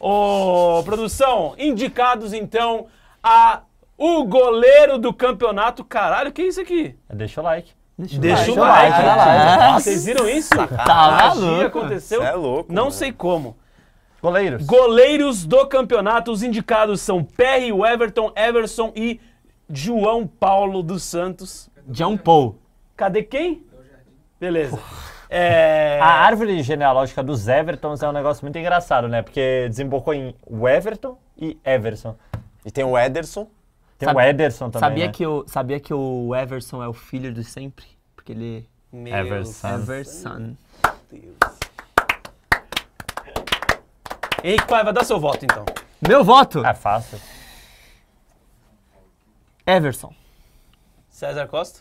Ô, oh, produção, indicados então a o goleiro do campeonato. Caralho, que é isso aqui? Deixa o like. Deixa, Deixa o like. like. vocês viram isso? Tá maluco. aconteceu. Isso é louco. Não mano. sei como. Goleiros. Goleiros do campeonato. Os indicados são Perry, Everton, Everson e João Paulo dos Santos. João Paul. Cadê quem? Beleza. Porra. É... A árvore genealógica dos Evertons é um negócio muito engraçado, né? Porque desembocou em Everton e Everson. E tem o Ederson. Tem Sabe- o Ederson também, sabia, né? que o, sabia que o Everson é o filho de sempre? Porque ele Meu Everson. Everson. Deus. Henrique vai dar seu voto então. Meu voto! É fácil. Everson. César Costa?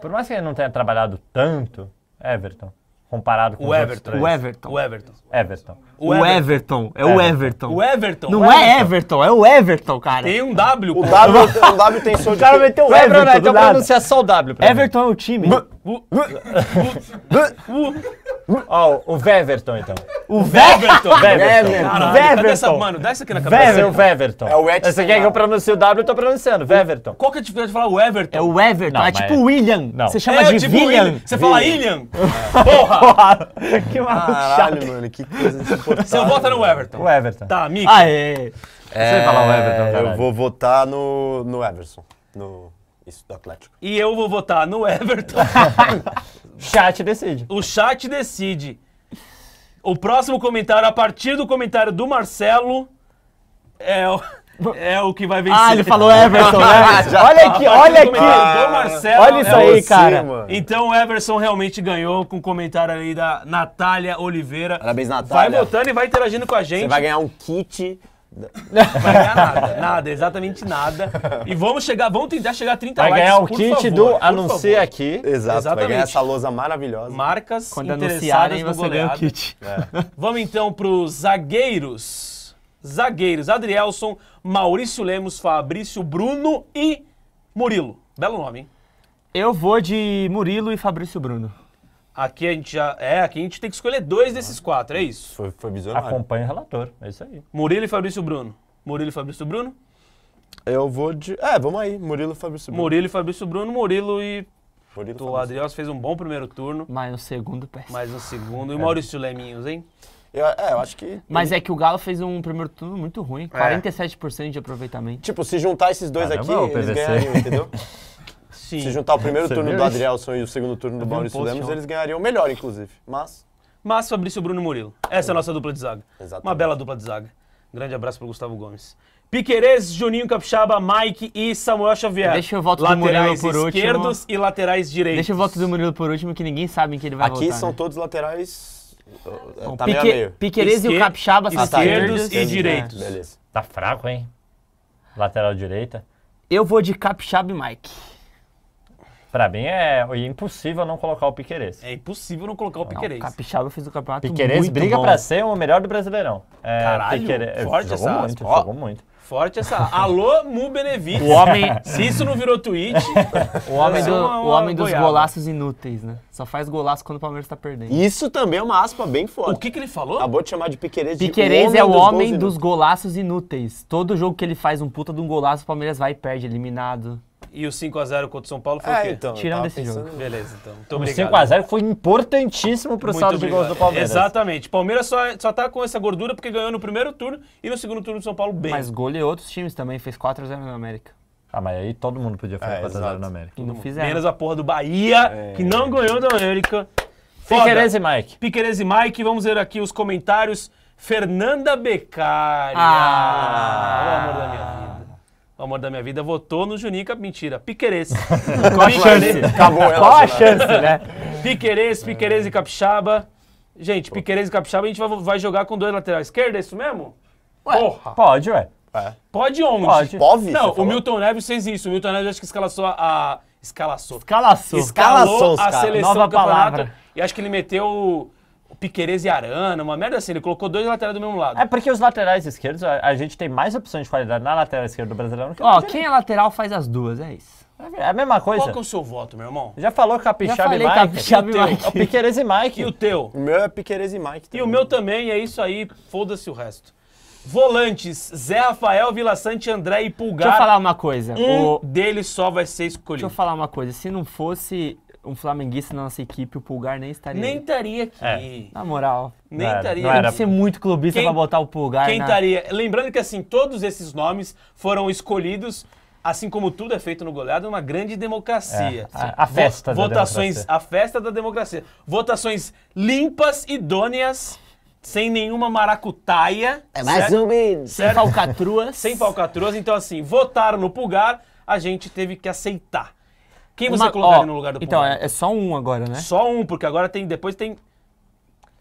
Por mais que ele não tenha trabalhado tanto, Everton, comparado com o Everton. O Everton. O Everton. Everton. O, o Everton. Everton. É, o é. Everton. O Everton. Não o é Everton. é Everton, é o Everton, cara. Tem um W. O W, o w tem som de... O cara meteu o Everton, Everton né? Então pronuncia só o W Everton mim. é o time. Ó, oh, o Veverton, então. O Veverton. Veverton. Caralho, Veverton. Essa, mano, dá isso aqui na cabeça. Veverton. É o Veverton. É o Edson. Você quer que eu pronuncie o W, eu tô pronunciando. Veverton. Qual que é a dificuldade de falar o Everton? É o Everton. Não, é tipo o William. Não. Você chama é, de tipo William. Você fala William. Porra. Porra. Que maluco Caralho, mano, que coisa confortável. Você vota no Everton? O Everton. Tá, Mick. Aê! Ah, é, é, é... Você vai falar o Everton, é, Eu vou votar no, no Everson. No... Isso, do Atlético. E eu vou votar no Everton. o chat decide. O chat decide. O próximo comentário, a partir do comentário do Marcelo, é o... É o que vai vencer. Ah, ele falou Everson, né? Tá. olha aqui, tá olha aqui. Ah, Marcelo, olha isso aí, é cara. Então o Everson realmente ganhou com o comentário aí da Natália Oliveira. Parabéns, Natália. Vai votando e vai interagindo com a gente. Você vai ganhar um kit não vai ganhar nada, nada, exatamente nada. E vamos chegar, vamos tentar chegar a 30 vai likes. Vai ganhar o kit favor, do anuncie aqui. Exato, exatamente. vai ganhar essa lousa maravilhosa. Marcas Quando anunciarem, você goleado. ganha o kit. É. Vamos então para os zagueiros zagueiros: Adrielson, Maurício Lemos, Fabrício Bruno e Murilo. Belo nome, hein? Eu vou de Murilo e Fabrício Bruno. Aqui a gente já. É, aqui a gente tem que escolher dois desses quatro, é isso? Foi, foi Acompanha o relator, é isso aí. Murilo e Fabrício Bruno. Murilo e Fabrício Bruno? Eu vou de. É, vamos aí. Murilo e Fabrício Bruno. Murilo e Fabrício Bruno, Murilo e. Murilo e o Fabrício. fez um bom primeiro turno, Mais um segundo, péssimo. mais um segundo. E o é. Maurício Leminhos, hein? Eu, é, eu acho que. Mas é que o Galo fez um primeiro turno muito ruim, 47% é. de aproveitamento. Tipo, se juntar esses dois Caramba, aqui, eles ganhariam, entendeu? Sim. Se juntar o primeiro turno do Adrielson e o segundo turno do Maurício um Lemos, eles ganhariam melhor, inclusive. Mas. Mas Fabrício Bruno Murilo. Essa é a nossa dupla de zaga. Exatamente. Uma bela dupla de zaga. Grande abraço para Gustavo Gomes. Piquerez, Juninho Capixaba, Mike e Samuel Xavier. Deixa eu voto do Murilo por último. esquerdos e laterais direitos. Deixa eu voto do Murilo por último, que ninguém sabe em que ele vai Aqui votar, são né? todos laterais tá Pique, meio a meio. Piqueires Esquer... e o Capixaba são esquerdos, e direitos. Beleza. Tá fraco, hein? Lateral direita. Eu vou de Capixaba e Mike. Pra mim é impossível não colocar o Piqueires. É impossível não colocar o Piqueires. o Capixaba fez o campeonato Piqueires briga bom. pra ser o melhor do Brasileirão. É, Caralho, Piqueires, forte jogou essa muito, jogou muito. Forte essa. Alô, Mu Benevides. O homem. Se isso não virou tweet. o homem, é do, uma, o homem dos golaços inúteis, né? Só faz golaço quando o Palmeiras tá perdendo. Isso também é uma aspa bem forte. O que, que ele falou? Acabou de chamar de Piquerez de Piquerez é o homem dos, dos golaços inúteis. Todo jogo que ele faz um puta de um golaço, o Palmeiras vai e perde, eliminado. E o 5x0 contra o São Paulo foi é, o quê? Então, Tirando esse pensando... jogo. Beleza, então. Muito o 5x0 foi importantíssimo pro o saldo de gols do Palmeiras. Exatamente. Palmeiras só, é, só tá com essa gordura porque ganhou no primeiro turno e no segundo turno do São Paulo bem. Mas goleou outros times também, fez 4x0 no América. Ah, mas aí todo mundo podia fazer é, 4x0 no América. Não fizeram. Menos a porra do Bahia, é. que não ganhou do América. Piqueires e Mike. Piqueires e Mike, vamos ver aqui os comentários. Fernanda Beccaria. Ah. O amor da minha vida o amor da minha vida votou no Juninho Mentira, Piqueires. Qual a chance? Acabou ela. Qual a chance, né? Piqueires, Piqueires e Capixaba. Gente, Piqueires e Capixaba a gente vai, vai jogar com dois laterais esquerda, é isso mesmo? Ué, Porra. Pode, ué. É. Pode onde? Pode. Pode não, o Milton Neves fez isso. O Milton Neves acho que escalaçou a. Escalaçou. Escalaçou. Escalou Escalações, a seleção Nova Palavra. E acho que ele meteu Piqueires e Arana, uma merda assim. Ele colocou dois laterais do mesmo lado. É porque os laterais esquerdos, a, a gente tem mais opções de qualidade na lateral esquerda do brasileiro que Ó, quem é lateral faz as duas, é isso. É a mesma coisa. Qual que é o seu voto, meu irmão? Já falou Capixaba e Mike? Capixaba e Mike. É o Piqueires e Mike. E o teu? O meu é Piqueires e Mike também. E o meu também, é isso aí, foda-se o resto. Volantes, Zé Rafael, Vila Sante, André e Pulgar. Deixa eu falar uma coisa. Um o... dele só vai ser escolhido. Deixa eu falar uma coisa. Se não fosse um flamenguista na nossa equipe, o Pulgar nem estaria Nem estaria aqui. É. Na moral. Nem estaria. Tem que ser muito clubista quem, pra botar o Pulgar Quem estaria. Na... Lembrando que, assim, todos esses nomes foram escolhidos assim como tudo é feito no goleado, uma grande democracia. É, a, a, festa Vo, da votações, democracia. A festa da democracia. Votações limpas, idôneas, sem nenhuma maracutaia. É mais certo? ou menos. Sem falcatruas. sem falcatruas. Então, assim, votaram no pulgar, a gente teve que aceitar. Quem você colocaria ó, no lugar do Então, é, é, só um agora, né? Só um, porque agora tem. Depois tem.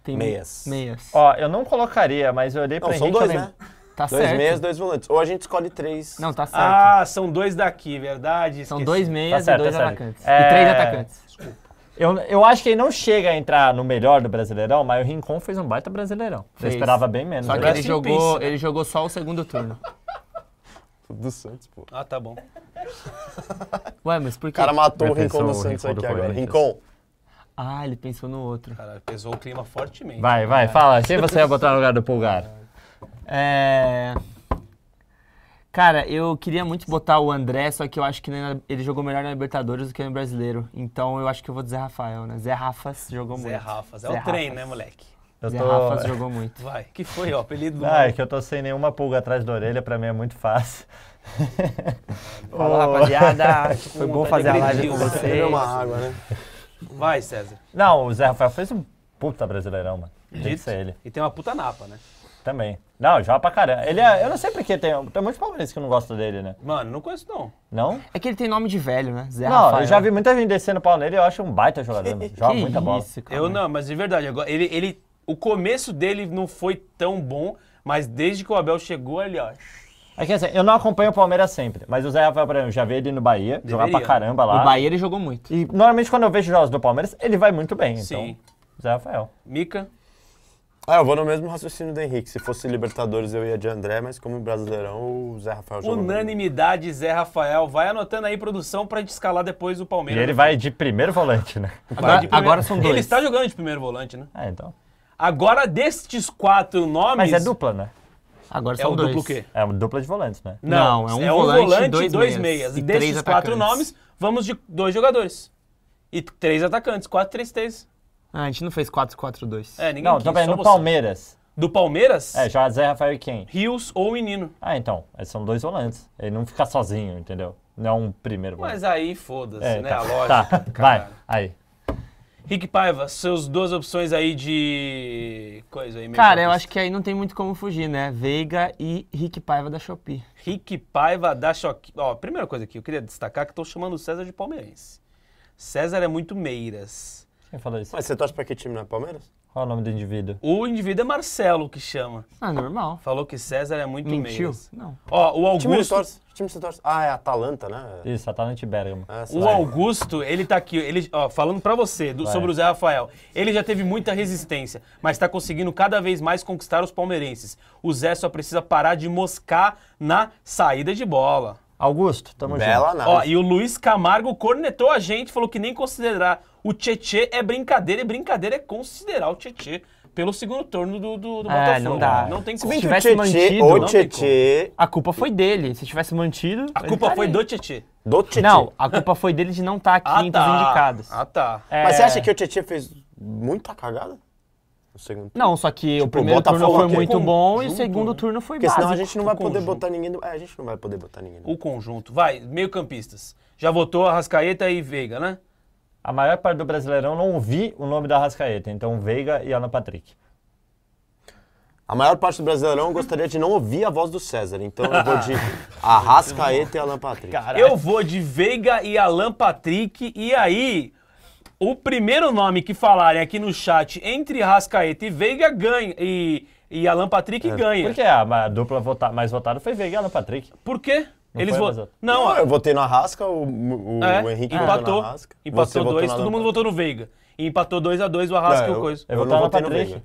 Tem meias. Meias. Ó, eu não colocaria, mas eu olhei pra não, Henrique. São dois, né? Tá dois certo. meias, dois volantes. Ou a gente escolhe três. Não, tá ah, certo. Ah, são dois daqui, verdade? Esqueci. São dois meias tá certo, e dois tá atacantes. É... E três atacantes. Desculpa. Eu, eu acho que ele não chega a entrar no melhor do Brasileirão, mas o Rincon fez um baita Brasileirão. Fez. Eu esperava bem menos. Só que ele jogou, né? ele jogou só o segundo turno. do Santos, pô. Ah, tá bom. Ué, mas por que? O cara matou Minha o Rincon do Santos aqui agora. Rincon. Ah, ele pensou no outro. Cara, pesou o clima fortemente. Vai, vai, cara. É. fala. Quem você ia botar no lugar do Pulgar? É... Cara, eu queria muito botar o André, só que eu acho que ele jogou melhor na Libertadores do que no Brasileiro. Então eu acho que eu vou dizer Rafael, né? Zé Rafas jogou Zé muito. Rafas. É o trem, né, moleque? Eu Zé tô... Rafa jogou muito. Vai, que foi o apelido do. Ah, é que eu tô sem nenhuma pulga atrás da orelha, pra mim é muito fácil. Fala, oh. rapaziada. Tipo, foi bom tá fazer a live com vocês. Deu uma água, né? Vai, César. Não, o Zé Rafael fez um puta brasileirão, mano. Dito. ele. E tem uma puta napa, né? Também. Não, joga pra caramba. Ele é, eu não sei porque tem, tem muitos palmeirenses que não gostam dele, né? Mano, não conheço não. Não? É que ele tem nome de velho, né? Zé não, Rafael. eu já vi muita gente descendo o pau nele e eu acho um baita jogador. joga que muita isso, bola. Cara. Eu não, mas de verdade, ele, ele o começo dele não foi tão bom, mas desde que o Abel chegou ali, ó. É que assim, eu não acompanho o Palmeiras sempre, mas o Zé Rafael, por exemplo, já vi ele no Bahia, jogar pra caramba lá. O Bahia ele jogou muito. E normalmente quando eu vejo jogos do Palmeiras, ele vai muito bem. Então, Sim. Então, Zé Rafael. Mica, Ah, eu vou no mesmo raciocínio do Henrique. Se fosse Libertadores, eu ia de André, mas como Brasileirão, o Zé Rafael jogou bem. unanimidade, Zé Rafael. Vai anotando aí, produção, pra gente escalar depois o E Palmeiras. ele vai de primeiro volante, né? Agora, primeiro- agora são dois. Ele está jogando de primeiro volante, né? Ah, então. Agora, destes quatro nomes. Mas é dupla, né? Agora é são o dois. duplo o quê? É uma dupla de volantes, né? Não, é um, é volante, volante, dois, dois meias. meias. E destes quatro nomes, vamos de dois jogadores. E três atacantes, quatro três, três. Ah, a gente não fez 4-4-2. É, ninguém Não, quis, também no Palmeiras. Do Palmeiras? É, já Zé Rafael e quem? Rios ou Menino. Ah, então. São dois volantes. Ele não fica sozinho, entendeu? Não é um primeiro volante. Mas aí foda-se, é, né? Tá, a lógica. Tá, vai. Aí. Rick Paiva, suas duas opções aí de coisa aí. Cara, eu acho que aí não tem muito como fugir, né? Veiga e Rick Paiva da Shopee. Rick Paiva da Shopee. Ó, primeira coisa aqui, eu queria destacar que estou chamando o César de palmeirense. César é muito meiras. Quem falou isso? Mas você torce pra que time, não é Palmeiras? Qual é o nome do indivíduo? O indivíduo é Marcelo que chama. Ah, normal. Falou que César é muito Mentiu? Assim. Não. Ó, o Augusto... Time se torce. Ah, é Atalanta, né? Isso, Atalanta e Bergamo. Ah, o Augusto, ele tá aqui, ele, ó, falando para você do, sobre o Zé Rafael. Ele já teve muita resistência, mas tá conseguindo cada vez mais conquistar os palmeirenses. O Zé só precisa parar de moscar na saída de bola. Augusto, tamo Bela junto. Ó, e o Luiz Camargo cornetou a gente, falou que nem considerar o Tietê é brincadeira e brincadeira é considerar o Tietê pelo segundo turno do, do, do é, Botafogo. Não dá. Não tem como. Se tivesse tchê, mantido, o Tietê. A culpa foi dele. Se tivesse mantido. A culpa tá foi do Tietê. Do Tietê. Não, a culpa foi dele de não estar tá aqui ah, entre tá. os indicados. Ah, tá. É... Mas você acha que o Tietê fez muita cagada? Não, só que tipo, o primeiro o turno foi muito bom e o segundo turno foi Porque básico. senão a gente não vai poder conjunto. botar ninguém É, a gente não vai poder botar ninguém O conjunto. Vai, meio campistas. Já votou Rascaeta e Veiga, né? a maior parte do Brasileirão não ouvi o nome da Rascaeta, então Veiga e Alan Patrick. A maior parte do Brasileirão gostaria de não ouvir a voz do César, então eu vou de Arrascaeta e Alan Patrick. Caraca. Eu vou de Veiga e Alan Patrick, e aí o primeiro nome que falarem aqui no chat entre Rascaeta e Veiga ganha. E, e Alan Patrick é. ganha. Por que a, ah, a dupla vota, mais votada foi Veiga e Alan Patrick? Por quê? Não Eles vo... Não, não eu votei no arrasca o, o, é, Henrique empatou, Empatou dois, todo mundo votou no Veiga. E empatou 2 a 2 o Arrasca não, e o Coisa. Eu, eu, eu não votei no Veiga.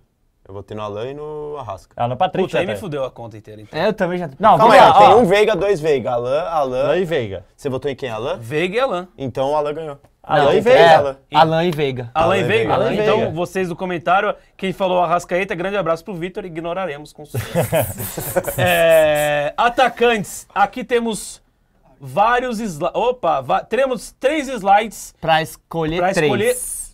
Eu votei no Alan e no Arrasca. Alan ah, Patrick. Puta, aí me tá. fudeu a conta inteira. Então. É, eu também já. Não, Calma aí, tem um Veiga, dois Veiga. Alan, Alan. e Veiga. Você votou em quem? Alan? Veiga e Alan. Então o Alan ganhou. É Alan e Veiga. Alan e Veiga. Alan e Veiga. Alan Veiga. Então, vocês do comentário, quem falou Arrascaeta, grande abraço pro Vitor, ignoraremos com é, Atacantes, aqui temos vários slides. Opa, teremos três slides. Para escolher pra três.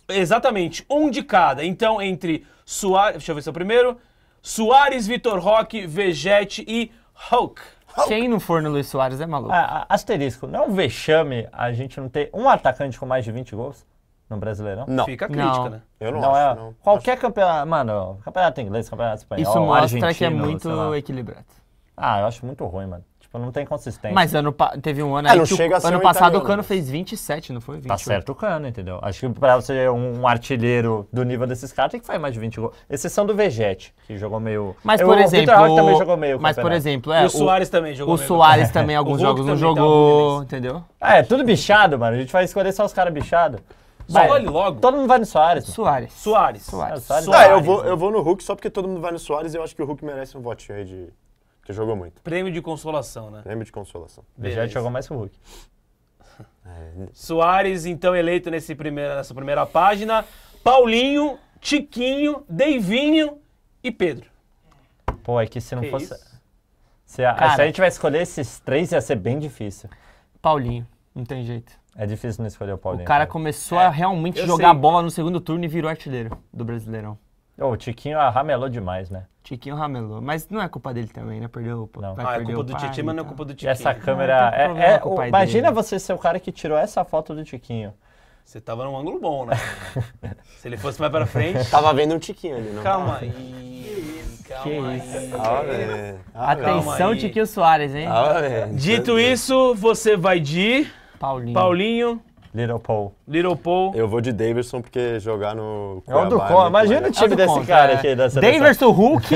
Escolher, exatamente, um de cada. Então, entre Suárez, deixa eu ver se é o primeiro, Suárez, Vitor Roque, Vegete e Hulk. Quem não for no Luiz Soares é maluco. Ah, ah, asterisco, não é um vexame a gente não ter um atacante com mais de 20 gols no Brasileirão? Não. Fica a crítica, não. né? Eu não, não acho, é, não. Qualquer acho. campeonato, mano, campeonato inglês, campeonato espanhol, Isso mostra que é muito equilibrado. Ah, eu acho muito ruim, mano. Tipo, não tem consistência. Mas ano teve um ano é, que o, ano passado italiano. o Cano né? fez 27, não foi? 28. Tá certo o Cano, entendeu? Acho que pra você é um, um artilheiro do nível desses caras tem que fazer mais de 20 gols. Exceção do Vegete, que jogou meio... Mas, é, por Eu, exemplo... O Vitor também jogou meio Mas, por exemplo... É, o Soares também jogou O Soares também, alguns jogos não tá jogou, entendeu? Ah, é, tudo bichado, mano. A gente vai escolher só os caras bichados. Vai, olhe logo. Todo mundo vai no Soares. Soares. Soares. Soares. Ah, eu, vou, eu vou no Hulk só porque todo mundo vai no Soares e eu acho que o Hulk merece um voto aí de que jogou muito. Prêmio de consolação, né? Prêmio de consolação. Beleza. Já jogou mais que o Hulk. É. Soares, então, eleito nesse primeiro, nessa primeira página. Paulinho, Tiquinho, Deivinho e Pedro. Pô, é que se não que fosse. Se a, Cara, se a gente vai escolher esses três, ia ser bem difícil. Paulinho, não tem jeito. É difícil não escolher o Paulinho. O cara, cara. começou é, a realmente jogar sei. bola no segundo turno e virou artilheiro do Brasileirão. Oh, o Tiquinho ramelou demais, né? Tiquinho ramelou. Mas não é culpa dele também, né? Perdeu o não. Ah, é culpa do Tiquinho, mas não é culpa do Tiquinho. Essa né? câmera. Não, não é, é, o, imagina dele. você ser o cara que tirou essa foto do Tiquinho. Você tava num ângulo bom, né? Se ele fosse mais pra frente. tava vendo um Tiquinho ali, não? Calma aí. Calma aí. Ah, Atenção, Tiquinho Soares, hein? Ah, Dito isso, você vai de. Paulinho. Paulinho. Little Paul. Little Paul. Eu vou de Davidson porque jogar no Cuiabá. É o do é Conca. Imagina o time é desse contra, cara é. aqui. Dessa Davidson, Hulk.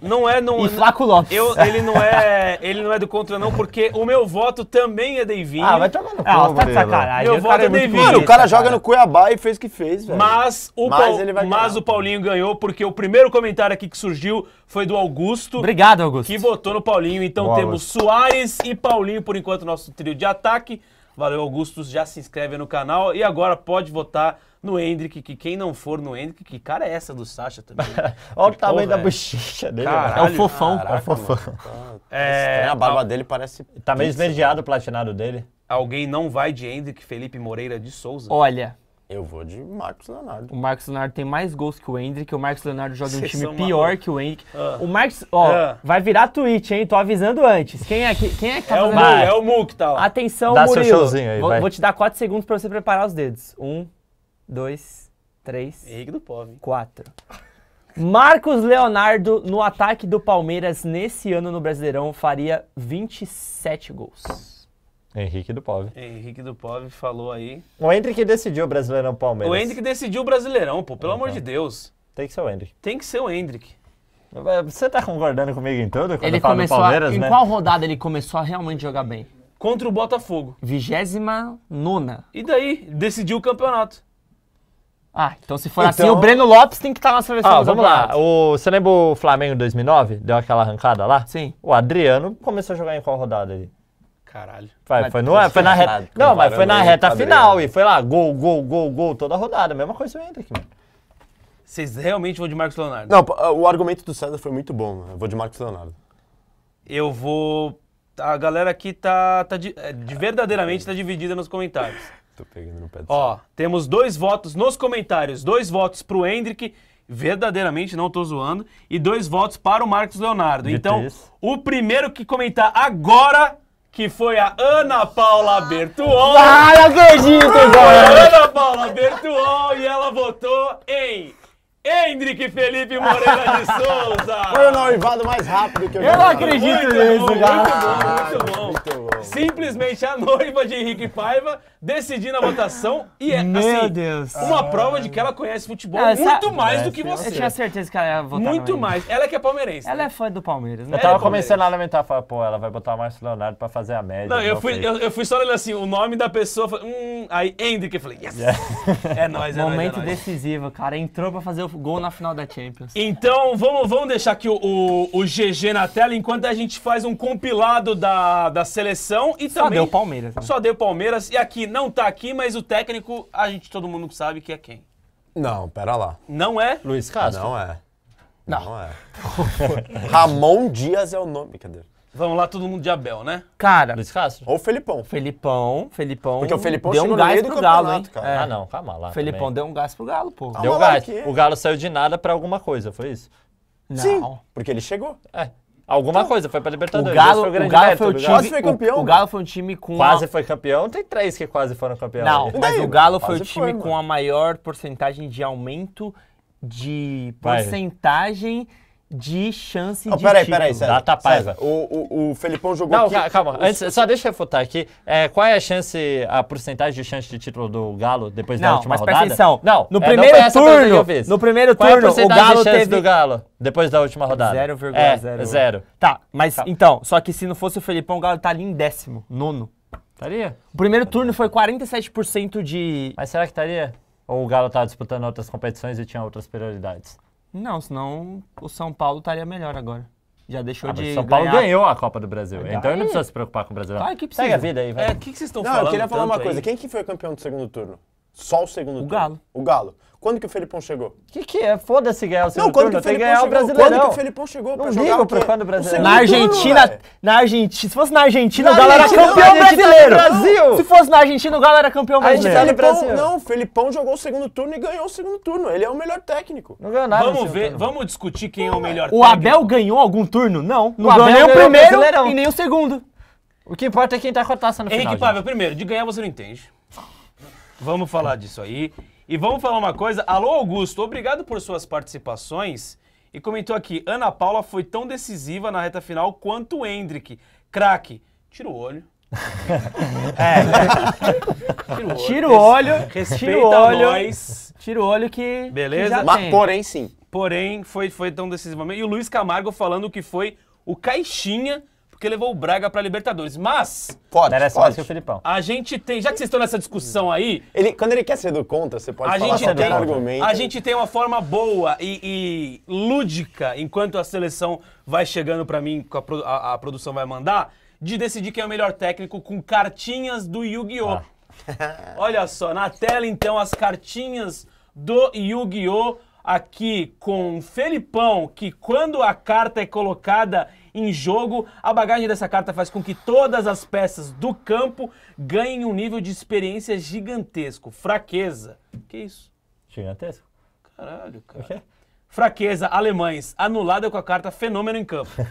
não é... Não, e Flaco Lopes. Eu, ele, não é, ele não é do contra não, porque o meu voto também é Davidson. Ah, vai jogar no ah, Ah, tá sacanagem. Meu voto é, é Mano, o cara joga cara. no Cuiabá e fez o que fez, velho. Mas, o, mas, Paul, mas o Paulinho ganhou porque o primeiro comentário aqui que surgiu foi do Augusto. Obrigado, Augusto. Que votou no Paulinho. Então Boa, temos Augusto. Soares e Paulinho, por enquanto, nosso trio de ataque. Valeu, Augustus. Já se inscreve no canal e agora pode votar no Hendrick, que quem não for no Hendrick, que cara é essa do Sasha também? Olha que o tamanho da é? bochecha dele. Né? Caralho, é o fofão, é caraca, é um fofão. Mano, tá é, a barba dele parece... Tá meio esverdeado o platinado dele. Alguém não vai de Hendrick Felipe Moreira de Souza? Olha, eu vou de Marcos Leonardo. O Marcos Leonardo tem mais gols que o Hendrick. O Marcos Leonardo joga Vocês um time pior que o Hendrick. Ah. O Marcos, ó, ah. vai virar tweet, hein? Tô avisando antes. Quem é que, quem é que tá é fazendo? O é o Mu que tá lá. Atenção, Dá Murilo. Seu showzinho aí, vou, vai. vou te dar 4 segundos pra você preparar os dedos. Um, dois, três. Henrique do pobre. Quatro. Marcos Leonardo, no ataque do Palmeiras nesse ano no Brasileirão, faria 27 gols. Henrique do Pove. Henrique do Pove falou aí. O Hendrick decidiu o Brasileirão Palmeiras. O Hendrick decidiu o Brasileirão, pô, pelo então, amor de Deus. Tem que ser o Hendrick. Tem que ser o Hendrick. Você tá concordando comigo em tudo? Quando ele começou Palmeiras, a, em né? qual rodada ele começou a realmente jogar bem? Contra o Botafogo. 29 nona. E daí? Decidiu o campeonato. Ah, então se for assim, então... assim, o Breno Lopes tem que estar tá na seleção. Ah, vamos lá. O, você lembra o Flamengo 2009? Deu aquela arrancada lá? Sim. O Adriano começou a jogar em qual rodada ali? Caralho. Foi, foi, no, foi na é reta. Não, mas foi na reta final e foi lá, gol, gol, gol, gol, toda a rodada. Mesma coisa que o Hendrick, mano. Vocês realmente vão de Marcos Leonardo? Não, ah, o argumento do César foi muito bom. Eu vou de Marcos Leonardo. Eu vou. A galera aqui tá, tá de, é, de verdadeiramente tá dividida nos comentários. Tô pegando no pé do Ó, temos dois votos nos comentários: dois votos pro Hendrick, verdadeiramente, não tô zoando, e dois votos para o Marcos Leonardo. De então, três. o primeiro que comentar agora que foi a Ana Paula Bertuol. Ah, não acredito, agora. Ana Paula Bertuol e ela votou em Hendrik Felipe Moreira de Souza. Foi o noivado mais rápido que eu já Eu não acredito nisso, cara. Muito bom, muito bom simplesmente a noiva de Henrique Paiva decidir na votação e é Meu assim, Deus. uma prova de que ela conhece futebol Ela- muito mais do é, que você. Eu tinha certeza que ela ia votar. Muito no mais. Ela é que é palmeirense. Ela né? é fã do Palmeiras, né? Eu tava é começando a lamentar, falei, pô, ela vai botar o Márcio Leonardo pra fazer a média. Não, eu fui, eu, eu fui só olhando assim, o nome da pessoa, hum, aí Hendrick, eu falei, yes, é nóis, é Momento nóis, é nóis. decisivo, cara. Entrou pra fazer o gol na final da Champions. Então, vamos, vamos deixar aqui o, o, o GG na tela, enquanto a gente faz um compilado da, da seleção e só também. Só deu Palmeiras. Né? Só deu Palmeiras. E aqui não tá aqui, mas o técnico, a gente, todo mundo sabe que é quem. Não, pera lá. Não é? Luiz Castro. Não é. Não, não é. Ramon Dias é o nome. Cadê? Vamos lá, todo mundo de Abel, né? Cara. Luiz Castro? Ou Felipão. Felipão, Felipão. Porque o Felipão deu um gás pro Galo, cara. É. Ah, não, calma lá. Felipão também. deu um gás pro Galo, pô. deu um gás. Aqui. O Galo saiu de nada pra alguma coisa, foi isso? Não. Sim, porque ele chegou. É. Alguma então, coisa, foi pra Libertadores. O Galo, o, o Galo foi, o tá time, Quase foi campeão. O, o, Galo foi um time com. Quase foi campeão, tem três que quase foram campeão. Não, mas daí, o Galo foi o time foi, com a maior porcentagem de aumento de porcentagem. Vai de chance oh, de peraí, título. Peraí, peraí, Data paiva. O, o, o Felipão jogou... Não, aqui... calma. Antes, só deixa eu refutar aqui. É, qual é a chance, a porcentagem de chance de título do Galo depois não, da última mas rodada? Atenção. Não, no é, primeiro não turno, no primeiro qual é turno, é o Galo teve do Galo depois da última rodada. 0,0. É, zero. zero. Tá, mas calma. então, só que se não fosse o Felipão, o Galo tá ali em décimo, nono. Estaria. O primeiro turno foi 47% de... Mas será que estaria? Ou o Galo tá disputando outras competições e tinha outras prioridades? Não, senão o São Paulo estaria melhor agora. Já deixou ah, de. São Paulo ganhar. ganhou a Copa do Brasil. Legal. Então ele não precisa é. se preocupar com o Brasil. Claro que precisa. Segue a vida aí, vai. É, o que, que vocês estão falando? Não, eu queria falar uma coisa. Aí? Quem que foi campeão do segundo turno? Só o segundo o turno. O Galo. O Galo. Quando que o Felipão chegou? O que, que é? Foda-se ganhar o segundo não, quando turno, que o chegou, Brasileirão. Quando que o Felipão chegou não pra jogar? Não quando o Brasileirão. Na Argentina, turno, na Argentina, se fosse na Argentina, na o Galo era campeão brasileiro. Tá Brasil. Se fosse na Argentina, o Galo era campeão brasileiro. não, o Felipão jogou o segundo turno e ganhou o segundo turno. Ele é o melhor técnico. Não ganhou nada. Vamos ver, turno. vamos discutir quem é o melhor o técnico. O Abel ganhou algum turno? Não. Não ganhou nem o primeiro e nem o segundo. O que importa é quem tá com a taça no final. Henrique primeiro, de ganhar você não entende. Vamos falar disso aí. E vamos falar uma coisa. Alô, Augusto, obrigado por suas participações. E comentou aqui: Ana Paula foi tão decisiva na reta final quanto o Hendrick. Craque, tira o olho. é. Tira o olho. Tira o olho. tira o olho, Tira o olho que. Beleza? Que Mas, porém, sim. Porém, foi, foi tão decisivo. E o Luiz Camargo falando que foi o Caixinha porque levou o Braga pra Libertadores. Mas. Pode, Merece pode. mais que o Filipão. A gente tem. Já que vocês estão nessa discussão aí. Ele, quando ele quer ser do contra, você pode a falar gente tem, argumento. A gente tem uma forma boa e, e lúdica, enquanto a seleção vai chegando para mim, a, a, a, produção vai mandar, de decidir quem é o melhor técnico com cartinhas do Yu-Gi-Oh! Ah. Olha só, na tela então as cartinhas do Yu-Gi-Oh! aqui com o Felipão, que quando a carta é colocada em jogo, a bagagem dessa carta faz com que todas as peças do campo ganhem um nível de experiência gigantesco. Fraqueza. Que isso? Gigantesco? Caralho, cara. O quê? Fraqueza, alemães, anulada com a carta fenômeno em campo.